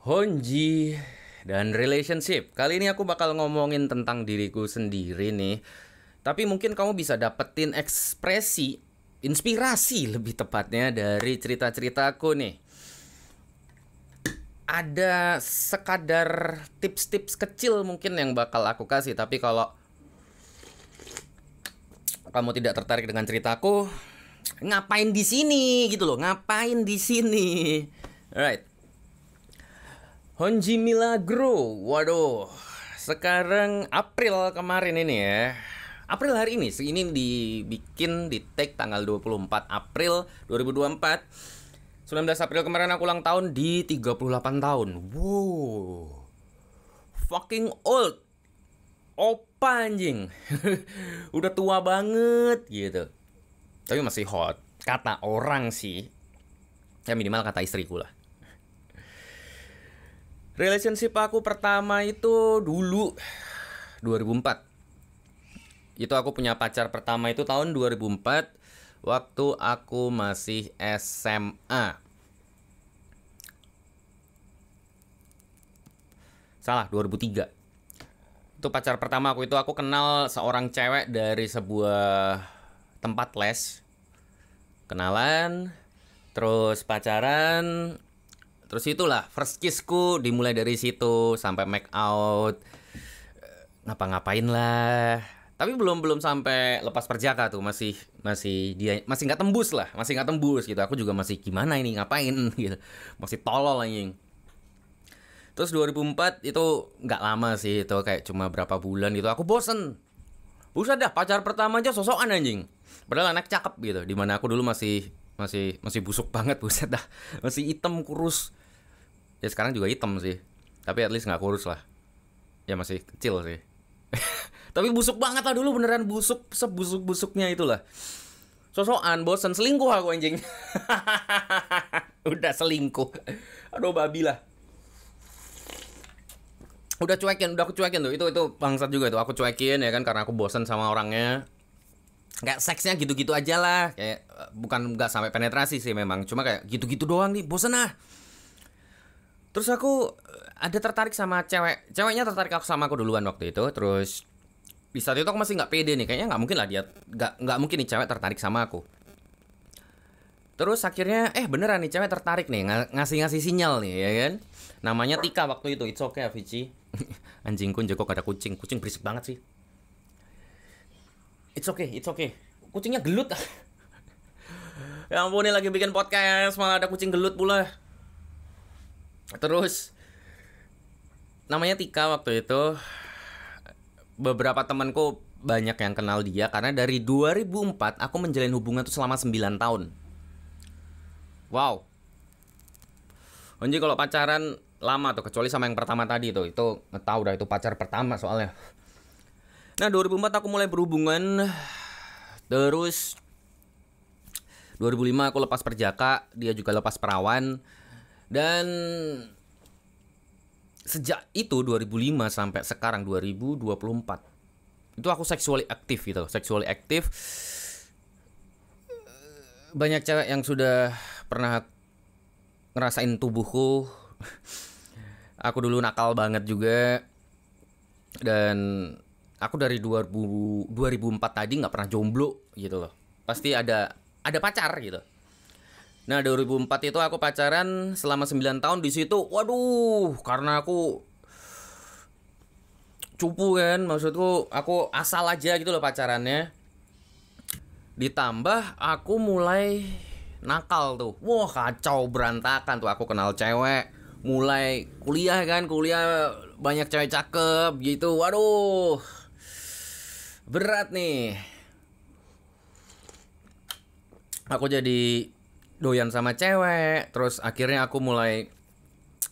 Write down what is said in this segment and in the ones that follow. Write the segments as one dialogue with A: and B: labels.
A: Honji dan relationship. Kali ini aku bakal ngomongin tentang diriku sendiri nih. Tapi mungkin kamu bisa dapetin ekspresi, inspirasi lebih tepatnya dari cerita-ceritaku nih. Ada sekadar tips-tips kecil mungkin yang bakal aku kasih, tapi kalau kamu tidak tertarik dengan ceritaku, ngapain di sini gitu loh, ngapain di sini. Alright Honji Milagro. Waduh, sekarang April kemarin ini ya. April hari ini, ini dibikin di take tanggal 24 April 2024. 19 April kemarin aku ulang tahun di 38 tahun. Wow. Fucking old. Opa anjing. Udah tua banget gitu. Tapi masih hot. Kata orang sih. Ya minimal kata istriku lah Relationship aku pertama itu dulu 2004. Itu aku punya pacar pertama itu tahun 2004 waktu aku masih SMA. Salah, 2003. Itu pacar pertama aku itu aku kenal seorang cewek dari sebuah tempat les. Kenalan, terus pacaran, Terus itulah first kissku dimulai dari situ sampai make out eh, ngapa-ngapain lah. Tapi belum belum sampai lepas perjaka tuh masih masih dia masih nggak tembus lah, masih nggak tembus gitu. Aku juga masih gimana ini ngapain gitu. Masih tolol anjing. Terus 2004 itu nggak lama sih itu kayak cuma berapa bulan gitu. Aku bosen. Usah dah pacar pertama aja sosokan anjing. Padahal anak cakep gitu. Dimana aku dulu masih masih masih busuk banget buset dah masih hitam kurus ya sekarang juga hitam sih tapi at least nggak kurus lah ya masih kecil sih tapi busuk banget lah dulu beneran busuk sebusuk busuknya itulah sosokan bosen selingkuh aku anjing udah selingkuh aduh babi lah udah cuekin udah aku cuekin tuh itu itu bangsat juga itu aku cuekin ya kan karena aku bosen sama orangnya kayak seksnya gitu-gitu aja lah kayak eh, bukan nggak sampai penetrasi sih memang cuma kayak gitu-gitu doang nih bosen ah terus aku eh, ada tertarik sama cewek ceweknya tertarik aku sama aku duluan waktu itu terus di saat itu aku masih nggak pede nih kayaknya nggak mungkin lah dia nggak nggak mungkin nih cewek tertarik sama aku terus akhirnya eh beneran nih cewek tertarik nih ngasih ngasih sinyal nih ya kan namanya Tika waktu itu it's okay Avicii anjingku jago kada kucing kucing berisik banget sih it's okay it's okay kucingnya gelut ya ampun nih lagi bikin podcast malah ada kucing gelut pula terus namanya Tika waktu itu beberapa temanku banyak yang kenal dia karena dari 2004 aku menjalin hubungan tuh selama 9 tahun. Wow. Onji kalau pacaran lama tuh kecuali sama yang pertama tadi tuh itu tahu dah itu pacar pertama soalnya. Nah 2004 aku mulai berhubungan terus 2005 aku lepas perjaka dia juga lepas perawan dan sejak itu 2005 sampai sekarang 2024 itu aku seksuali aktif gitu, seksuali aktif banyak cewek yang sudah pernah ngerasain tubuhku. Aku dulu nakal banget juga dan aku dari 2000, 2004 tadi nggak pernah jomblo gitu loh. Pasti ada ada pacar gitu Nah 2004 itu aku pacaran selama 9 tahun di situ. Waduh, karena aku cupu kan, maksudku aku asal aja gitu loh pacarannya. Ditambah aku mulai nakal tuh. Wah, kacau berantakan tuh aku kenal cewek. Mulai kuliah kan, kuliah banyak cewek cakep gitu. Waduh. Berat nih. Aku jadi doyan sama cewek terus akhirnya aku mulai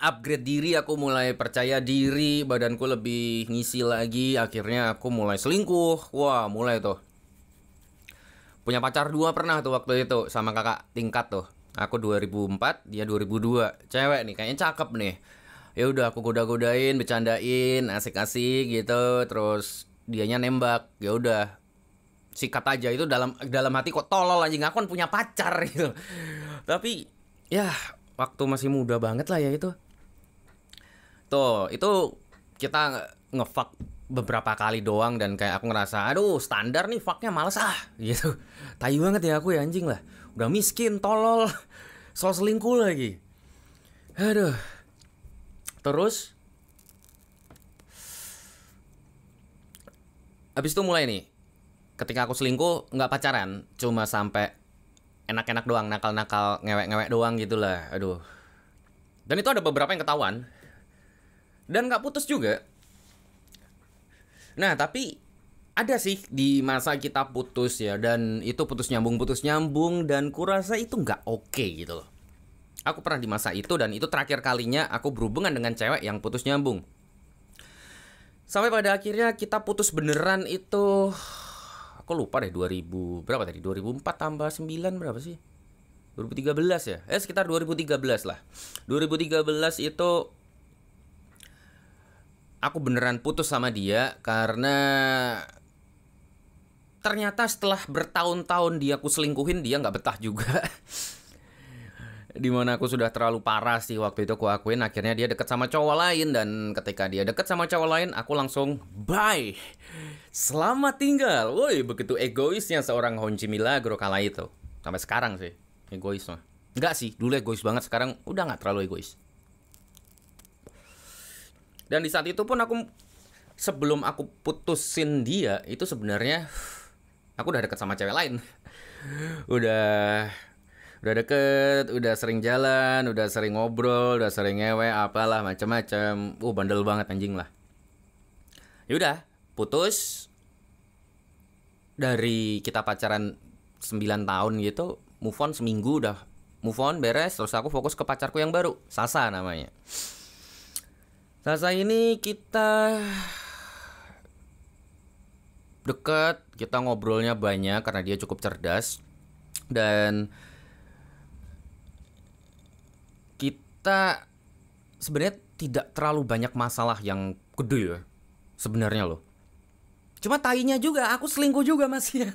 A: upgrade diri aku mulai percaya diri badanku lebih ngisi lagi akhirnya aku mulai selingkuh wah mulai tuh punya pacar dua pernah tuh waktu itu sama kakak tingkat tuh aku 2004 dia 2002 cewek nih kayaknya cakep nih ya udah aku goda-godain bercandain asik-asik gitu terus dianya nembak ya udah sikat aja itu dalam dalam hati kok tolol aja aku kan punya pacar gitu tapi ya waktu masih muda banget lah ya itu tuh itu kita ngefuck beberapa kali doang dan kayak aku ngerasa aduh standar nih fucknya males ah gitu tai banget ya aku ya anjing lah udah miskin tolol soal selingkuh lagi aduh terus Habis itu mulai nih ketika aku selingkuh nggak pacaran cuma sampai enak-enak doang nakal-nakal ngewek-ngewek doang gitulah aduh dan itu ada beberapa yang ketahuan dan nggak putus juga nah tapi ada sih di masa kita putus ya dan itu putus nyambung putus nyambung dan kurasa itu nggak oke okay gitu loh aku pernah di masa itu dan itu terakhir kalinya aku berhubungan dengan cewek yang putus nyambung sampai pada akhirnya kita putus beneran itu kok lupa deh 2000 berapa tadi 2004 tambah 9 berapa sih 2013 ya eh sekitar 2013 lah 2013 itu aku beneran putus sama dia karena ternyata setelah bertahun-tahun dia aku selingkuhin dia nggak betah juga dimana aku sudah terlalu parah sih waktu itu aku akuin akhirnya dia deket sama cowok lain dan ketika dia deket sama cowok lain aku langsung bye selamat tinggal woi begitu egoisnya seorang Honji Milagro kala itu sampai sekarang sih egois mah nggak sih dulu egois banget sekarang udah nggak terlalu egois dan di saat itu pun aku sebelum aku putusin dia itu sebenarnya aku udah deket sama cewek lain udah udah deket udah sering jalan udah sering ngobrol udah sering ngewe apalah macam-macam uh bandel banget anjing lah yaudah putus dari kita pacaran 9 tahun gitu move on seminggu udah move on beres terus aku fokus ke pacarku yang baru Sasa namanya Sasa ini kita deket kita ngobrolnya banyak karena dia cukup cerdas dan kita sebenarnya tidak terlalu banyak masalah yang gede ya sebenarnya loh cuma tainya juga aku selingkuh juga masih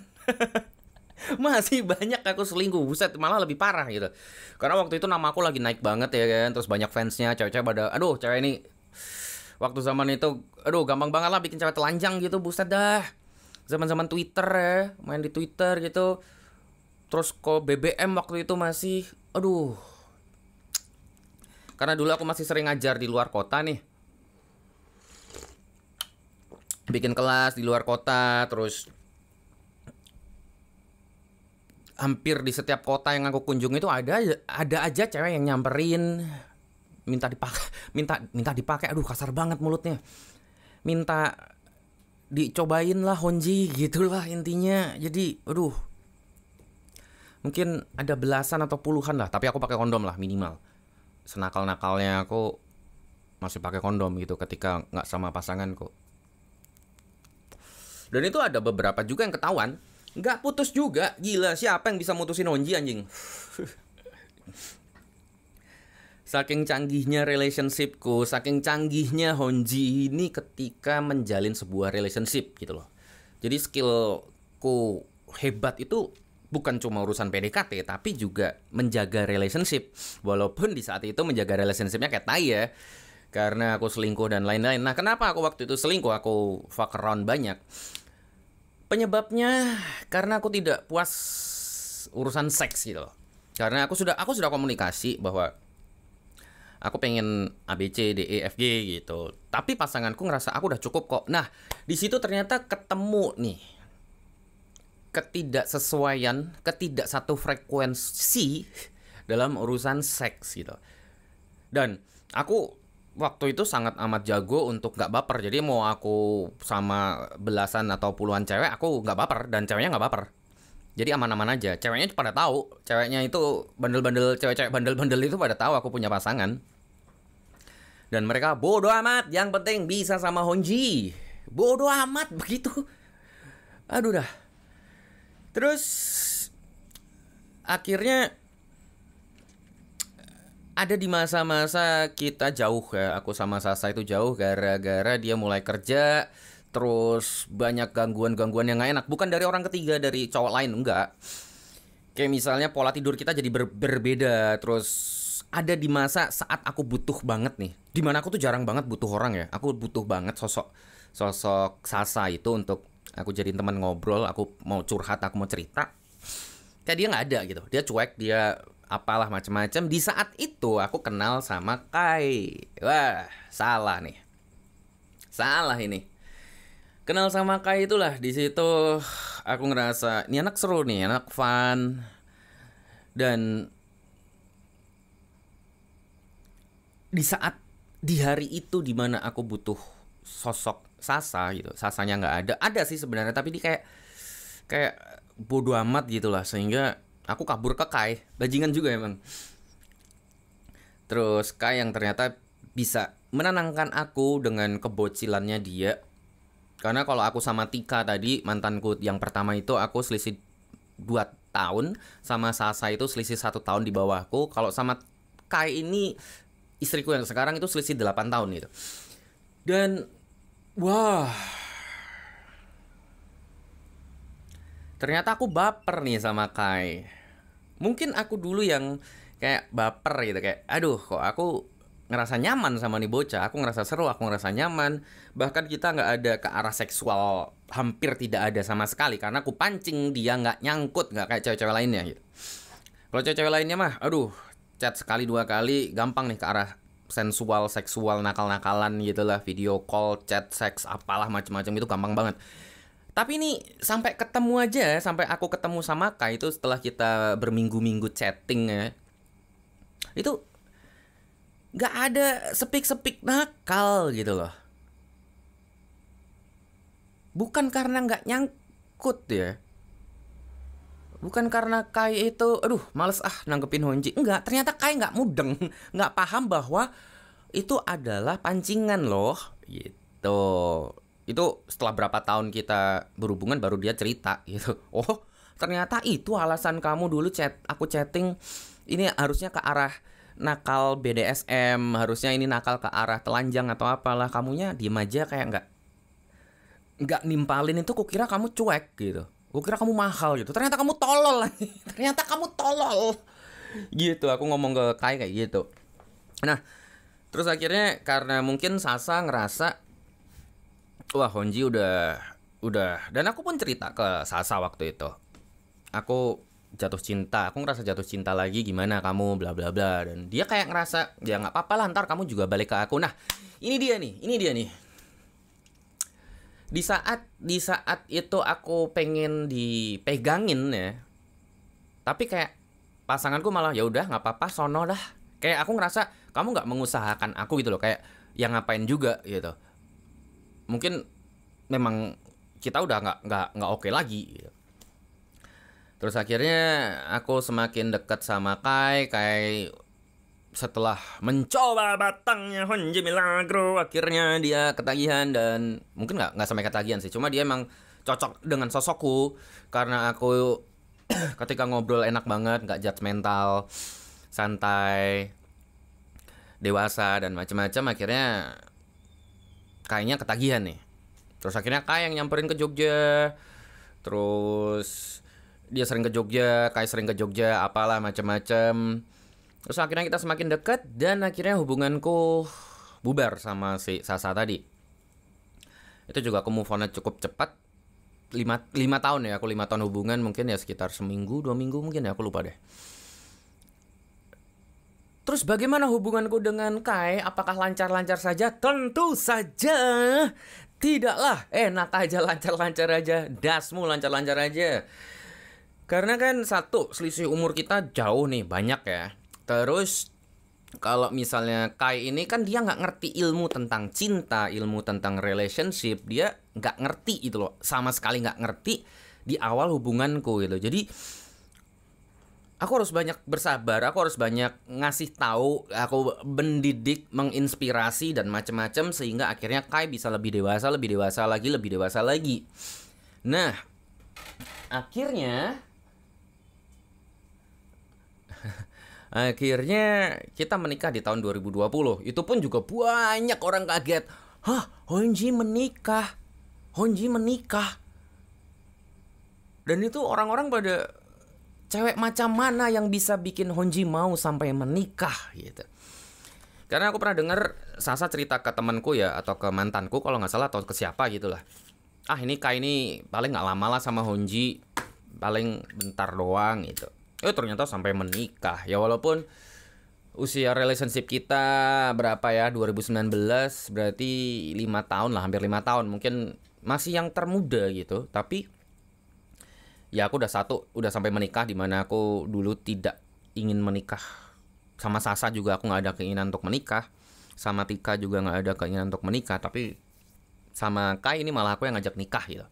A: masih banyak aku selingkuh buset malah lebih parah gitu karena waktu itu nama aku lagi naik banget ya kan terus banyak fansnya cewek-cewek pada aduh cewek ini waktu zaman itu aduh gampang banget lah bikin cewek telanjang gitu buset dah zaman-zaman Twitter ya main di Twitter gitu terus kok BBM waktu itu masih aduh karena dulu aku masih sering ngajar di luar kota nih. Bikin kelas di luar kota, terus hampir di setiap kota yang aku kunjungi itu ada ada aja cewek yang nyamperin minta dipakai minta minta dipakai aduh kasar banget mulutnya minta dicobain lah Honji gitulah intinya jadi aduh mungkin ada belasan atau puluhan lah tapi aku pakai kondom lah minimal senakal nakalnya aku masih pakai kondom gitu ketika nggak sama pasanganku dan itu ada beberapa juga yang ketahuan nggak putus juga gila siapa yang bisa mutusin Onji anjing Saking canggihnya relationshipku, saking canggihnya Honji ini ketika menjalin sebuah relationship gitu loh. Jadi skillku hebat itu bukan cuma urusan PDKT tapi juga menjaga relationship walaupun di saat itu menjaga relationshipnya kayak tai ya karena aku selingkuh dan lain-lain nah kenapa aku waktu itu selingkuh aku fuck around banyak penyebabnya karena aku tidak puas urusan seks gitu loh karena aku sudah aku sudah komunikasi bahwa aku pengen ABC D E F G gitu tapi pasanganku ngerasa aku udah cukup kok nah di situ ternyata ketemu nih ketidaksesuaian, ketidak satu frekuensi dalam urusan seks gitu. Dan aku waktu itu sangat amat jago untuk nggak baper. Jadi mau aku sama belasan atau puluhan cewek, aku nggak baper dan ceweknya nggak baper. Jadi aman-aman aja. Ceweknya pada tahu, ceweknya itu bandel-bandel, cewek-cewek bandel-bandel itu pada tahu aku punya pasangan. Dan mereka bodoh amat, yang penting bisa sama Honji. Bodoh amat begitu. Aduh dah terus akhirnya ada di masa-masa kita jauh ya aku sama Sasa itu jauh gara-gara dia mulai kerja terus banyak gangguan-gangguan yang gak enak bukan dari orang ketiga dari cowok lain enggak kayak misalnya pola tidur kita jadi ber berbeda terus ada di masa saat aku butuh banget nih dimana aku tuh jarang banget butuh orang ya aku butuh banget sosok sosok Sasa itu untuk aku jadiin teman ngobrol aku mau curhat aku mau cerita kayak dia nggak ada gitu dia cuek dia apalah macam-macam di saat itu aku kenal sama Kai wah salah nih salah ini kenal sama Kai itulah di situ aku ngerasa ini anak seru nih anak fun dan di saat di hari itu dimana aku butuh sosok Sasa gitu Sasanya nggak ada ada sih sebenarnya tapi dia kayak kayak bodoh amat gitu lah sehingga aku kabur ke Kai bajingan juga emang terus Kai yang ternyata bisa menenangkan aku dengan kebocilannya dia karena kalau aku sama Tika tadi mantanku yang pertama itu aku selisih 2 tahun sama Sasa itu selisih satu tahun di bawahku kalau sama Kai ini istriku yang sekarang itu selisih 8 tahun gitu dan Wah. Ternyata aku baper nih sama Kai. Mungkin aku dulu yang kayak baper gitu kayak aduh kok aku ngerasa nyaman sama nih bocah, aku ngerasa seru, aku ngerasa nyaman. Bahkan kita nggak ada ke arah seksual hampir tidak ada sama sekali karena aku pancing dia nggak nyangkut nggak kayak cewek-cewek lainnya gitu. Kalau cewek-cewek lainnya mah, aduh, chat sekali dua kali gampang nih ke arah sensual, seksual, nakal-nakalan gitu lah, video call, chat, seks, apalah macam-macam itu gampang banget. Tapi ini sampai ketemu aja, ya, sampai aku ketemu sama Kak itu setelah kita berminggu-minggu chatting ya. Itu gak ada sepik-sepik nakal gitu loh. Bukan karena gak nyangkut ya bukan karena Kai itu aduh males ah nanggepin Honji enggak ternyata Kai nggak mudeng nggak paham bahwa itu adalah pancingan loh gitu itu setelah berapa tahun kita berhubungan baru dia cerita gitu oh ternyata itu alasan kamu dulu chat aku chatting ini harusnya ke arah nakal BDSM harusnya ini nakal ke arah telanjang atau apalah kamunya diem aja kayak nggak nggak nimpalin itu kukira kamu cuek gitu gue kira kamu mahal gitu ternyata kamu tolol ternyata kamu tolol gitu aku ngomong ke Kai kayak gitu nah terus akhirnya karena mungkin Sasa ngerasa wah Honji udah udah dan aku pun cerita ke Sasa waktu itu aku jatuh cinta aku ngerasa jatuh cinta lagi gimana kamu bla bla bla dan dia kayak ngerasa ya nggak apa-apa lah ntar kamu juga balik ke aku nah ini dia nih ini dia nih di saat di saat itu aku pengen dipegangin ya tapi kayak pasanganku malah ya udah nggak apa-apa sono dah kayak aku ngerasa kamu nggak mengusahakan aku gitu loh kayak yang ngapain juga gitu mungkin memang kita udah nggak nggak nggak oke okay lagi gitu. terus akhirnya aku semakin dekat sama Kai Kai setelah mencoba batangnya Honji Milagro akhirnya dia ketagihan dan mungkin nggak nggak sampai ketagihan sih cuma dia emang cocok dengan sosokku karena aku ketika ngobrol enak banget nggak judgmental santai dewasa dan macam-macam akhirnya kayaknya ketagihan nih terus akhirnya kayak yang nyamperin ke Jogja terus dia sering ke Jogja kayak sering ke Jogja apalah macam-macam Terus akhirnya kita semakin dekat dan akhirnya hubunganku bubar sama si Sasa tadi. Itu juga aku move on cukup cepat. 5, 5 tahun ya, aku 5 tahun hubungan mungkin ya sekitar seminggu, dua minggu mungkin ya, aku lupa deh. Terus bagaimana hubunganku dengan Kai? Apakah lancar-lancar saja? Tentu saja. Tidaklah, enak eh, aja lancar-lancar aja. Dasmu lancar-lancar aja. Karena kan satu, selisih umur kita jauh nih, banyak ya. Terus kalau misalnya Kai ini kan dia nggak ngerti ilmu tentang cinta, ilmu tentang relationship, dia nggak ngerti itu loh, sama sekali nggak ngerti di awal hubunganku gitu. Jadi aku harus banyak bersabar, aku harus banyak ngasih tahu, aku mendidik, menginspirasi dan macam-macam sehingga akhirnya Kai bisa lebih dewasa, lebih dewasa lagi, lebih dewasa lagi. Nah, akhirnya Akhirnya kita menikah di tahun 2020. Itu pun juga banyak orang kaget. Hah, Honji menikah. Honji menikah. Dan itu orang-orang pada cewek macam mana yang bisa bikin Honji mau sampai menikah gitu. Karena aku pernah dengar Sasa cerita ke temanku ya atau ke mantanku kalau nggak salah atau ke siapa gitu lah. Ah ini Kai ini paling nggak lama lah sama Honji, paling bentar doang gitu eh ternyata sampai menikah ya walaupun usia relationship kita berapa ya 2019 berarti lima tahun lah hampir lima tahun mungkin masih yang termuda gitu tapi ya aku udah satu udah sampai menikah dimana aku dulu tidak ingin menikah sama Sasa juga aku nggak ada keinginan untuk menikah sama Tika juga nggak ada keinginan untuk menikah tapi sama Kai ini malah aku yang ngajak nikah gitu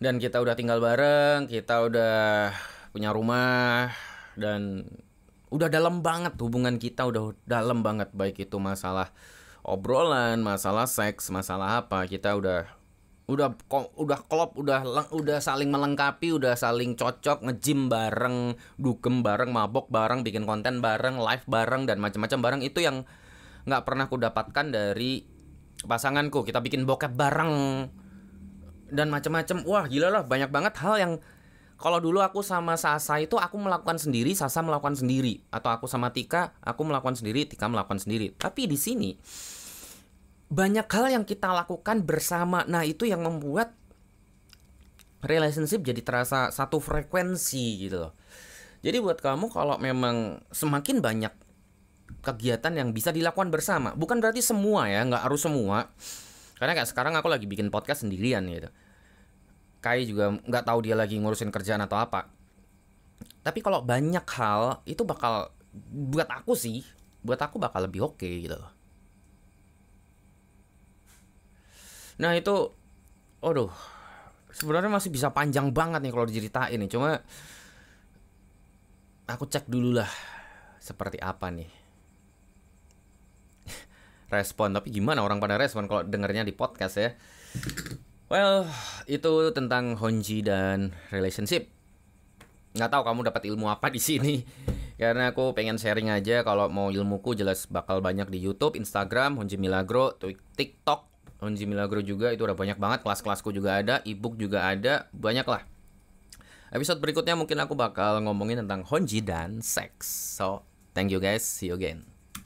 A: dan kita udah tinggal bareng kita udah punya rumah dan udah dalam banget hubungan kita udah dalam banget baik itu masalah obrolan, masalah seks, masalah apa kita udah udah udah klop udah udah saling melengkapi udah saling cocok ngejim bareng dugem bareng mabok bareng bikin konten bareng live bareng dan macam-macam bareng itu yang nggak pernah aku dapatkan dari pasanganku kita bikin bokep bareng dan macam-macam wah gila lah banyak banget hal yang kalau dulu aku sama Sasa itu aku melakukan sendiri, Sasa melakukan sendiri, atau aku sama Tika, aku melakukan sendiri, Tika melakukan sendiri. Tapi di sini banyak hal yang kita lakukan bersama. Nah, itu yang membuat relationship jadi terasa satu frekuensi gitu loh. Jadi buat kamu kalau memang semakin banyak kegiatan yang bisa dilakukan bersama, bukan berarti semua ya, nggak harus semua. Karena kayak sekarang aku lagi bikin podcast sendirian gitu. Kai juga nggak tahu dia lagi ngurusin kerjaan atau apa tapi kalau banyak hal itu bakal buat aku sih buat aku bakal lebih oke okay, gitu loh nah itu aduh sebenarnya masih bisa panjang banget nih kalau diceritain nih cuma aku cek dulu lah seperti apa nih respon tapi gimana orang pada respon kalau dengernya di podcast ya Well, itu tentang Honji dan relationship. Nggak tahu kamu dapat ilmu apa di sini. Karena aku pengen sharing aja kalau mau ilmuku jelas bakal banyak di YouTube, Instagram, Honji Milagro, TikTok, Honji Milagro juga itu udah banyak banget kelas-kelasku juga ada, ebook juga ada, banyak lah. Episode berikutnya mungkin aku bakal ngomongin tentang Honji dan seks. So, thank you guys, see you again.